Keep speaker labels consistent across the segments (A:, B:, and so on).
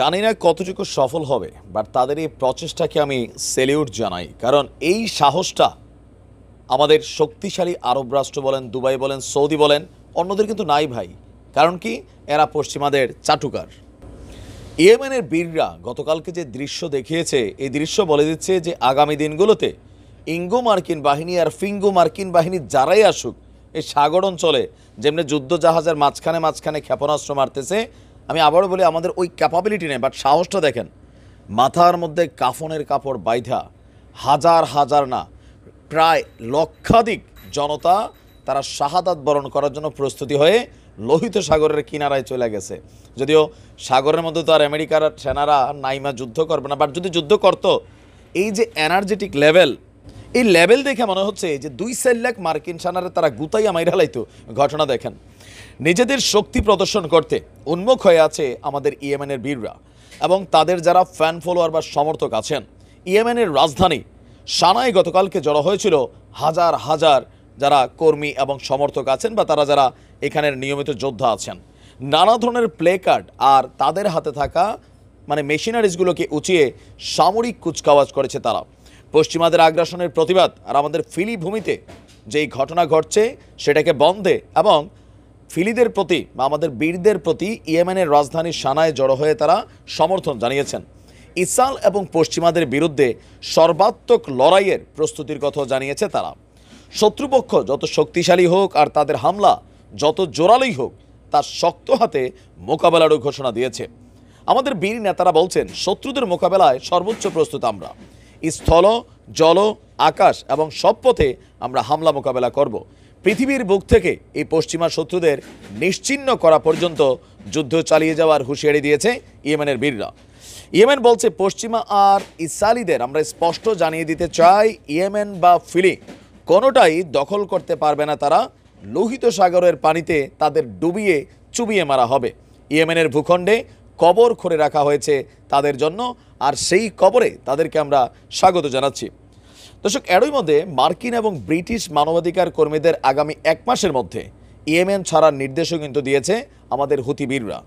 A: জানি না কতটুকু সফল হবে বাট তাদের এই প্রচেষ্টাকে আমি সেলিউট জানাই কারণ এই সাহসটা আমাদের শক্তিশালী আরব রাষ্ট্র বলেন দুবাই বলেন সৌদি বলেন অন্যদের কিন্তু নাই ভাই কারণ কি এরা পশ্চিমাদের চাটুকার ইয়েমেনের বীররা গতকালকে যে দৃশ্য দেখিয়েছে এই দৃশ্য বলে দিচ্ছে যে আগামী দিনগুলোতে ইঙ্গো মার্কিন বাহিনী আর ফিঙ্গো মার্কিন বাহিনী যারাই আসুক এই সাগর অঞ্চলে যেমনি যুদ্ধ জাহাজের মাঝখানে মাঝখানে ক্ষেপণাস্ত্র মারতেছে আমি আবারও বলি আমাদের ওই ক্যাপাবিলিটি নেই বাট সাহসটা দেখেন মাথার মধ্যে কাফনের কাপড় বাইধা হাজার হাজার না প্রায় লক্ষাধিক জনতা তারা শাহাদাত বরণ করার জন্য প্রস্তুতি হয়ে লোহিত সাগরের কিনারায় চলে গেছে যদিও সাগরের মধ্যে তো আর আমেরিকার সেনারা নাইমা যুদ্ধ করবে না বাট যদি যুদ্ধ করত এই যে এনার্জেটিক লেভেল এই লেভেল দেখে মনে হচ্ছে যে দুই চার লাখ মার্কিন সেনারা তারা গুতাইয়া আমাইরা লাইতো ঘটনা দেখেন নিজেদের শক্তি প্রদর্শন করতে উন্মুখ হয়ে আছে আমাদের ইএমএনের বীররা এবং তাদের যারা ফ্যান ফলোয়ার বা সমর্থক আছেন ইএমএনের রাজধানী সানায় গতকালকে জড়ো হয়েছিল হাজার হাজার যারা কর্মী এবং সমর্থক আছেন বা তারা যারা এখানের নিয়মিত যোদ্ধা আছেন নানা ধরনের প্লে কার্ড আর তাদের হাতে থাকা মানে মেশিনারিজগুলোকে উঁচিয়ে সামরিক কুচকাওয়াজ করেছে তারা পশ্চিমাদের আগ্রাসনের প্রতিবাদ আর আমাদের ফিলিভূমিতে যেই ঘটনা ঘটছে সেটাকে বন্ধে এবং ফিলিদের প্রতি বা আমাদের বীরদের প্রতি ইয়েমেনের রাজধানী সানায় জড়ো হয়ে তারা সমর্থন জানিয়েছেন ইসাল এবং পশ্চিমাদের বিরুদ্ধে সর্বাত্মক লড়াইয়ের প্রস্তুতির কথাও জানিয়েছে তারা শত্রুপক্ষ যত শক্তিশালী হোক আর তাদের হামলা যত জোরালোই হোক তার শক্ত হাতে মোকাবেলারও ঘোষণা দিয়েছে আমাদের বীর নেতারা বলছেন শত্রুদের মোকাবেলায় সর্বোচ্চ প্রস্তুত আমরা স্থল জল আকাশ এবং সব পথে আমরা হামলা মোকাবেলা করব পৃথিবীর বুক থেকে এই পশ্চিমা শত্রুদের নিশ্চিন্ন করা পর্যন্ত যুদ্ধ চালিয়ে যাওয়ার হুঁশিয়ারি দিয়েছে ইয়েমেনের বীররা ইয়েমেন বলছে পশ্চিমা আর ইসালিদের আমরা স্পষ্ট জানিয়ে দিতে চাই ইয়েমেন বা ফিলি কোনোটাই দখল করতে পারবে না তারা লোহিত সাগরের পানিতে তাদের ডুবিয়ে চুবিয়ে মারা হবে ইয়েমেনের ভূখণ্ডে কবর করে রাখা হয়েছে তাদের জন্য আর সেই কবরে তাদেরকে আমরা স্বাগত জানাচ্ছি দর্শক এরই মধ্যে মার্কিন এবং ব্রিটিশ মানবাধিকার কর্মীদের আগামী এক মাসের মধ্যে ইয়েমেন ছাড়ার নির্দেশও কিন্তু দিয়েছে আমাদের হুতিবীররা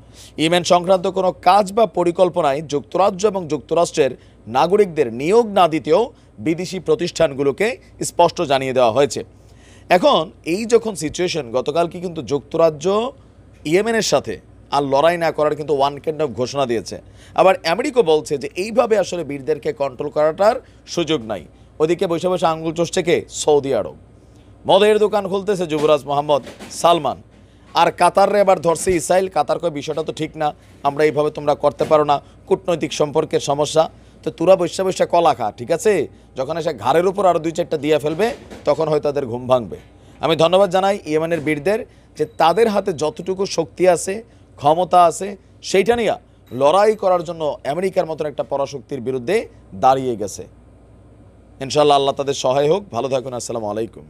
A: ইয়েমেন সংক্রান্ত কোনো কাজ বা পরিকল্পনায় যুক্তরাজ্য এবং যুক্তরাষ্ট্রের নাগরিকদের নিয়োগ না দিতেও বিদেশি প্রতিষ্ঠানগুলোকে স্পষ্ট জানিয়ে দেওয়া হয়েছে এখন এই যখন সিচুয়েশন গতকালকে কিন্তু যুক্তরাজ্য ইয়েমেনের সাথে আর লড়াই না করার কিন্তু ওয়ান কেন্ড অফ ঘোষণা দিয়েছে আবার আমেরিকা বলছে যে এইভাবে আসলে বীরদেরকে কন্ট্রোল করাটার সুযোগ নাই ওদিকে বসে বসে আঙ্গুল চষছে কে সৌদি আরব মদের দোকান খুলতেছে যুবরাজ মোহাম্মদ সালমান আর কাতাররা এবার ধরছে ইসরায়েল কাতার কয়ে বিষয়টা তো ঠিক না আমরা এইভাবে তোমরা করতে পারো না কূটনৈতিক সম্পর্কের সমস্যা তো তুরা বসে বসে কলা খা ঠিক আছে যখন এসে ঘাড়ের উপর আরও দুই চারটা দিয়ে ফেলবে তখন হয়তো তাদের ঘুম ভাঙবে আমি ধন্যবাদ জানাই ইয়েমেনের বীরদের যে তাদের হাতে যতটুকু শক্তি আছে ক্ষমতা আছে সেইটা নিয়ে লড়াই করার জন্য আমেরিকার মতন একটা পরাশক্তির বিরুদ্ধে দাঁড়িয়ে গেছে ইনশাল্লাহ আল্লাহ তাদের সহায় হোক ভালো থাকুন আসসালামু আলাইকুম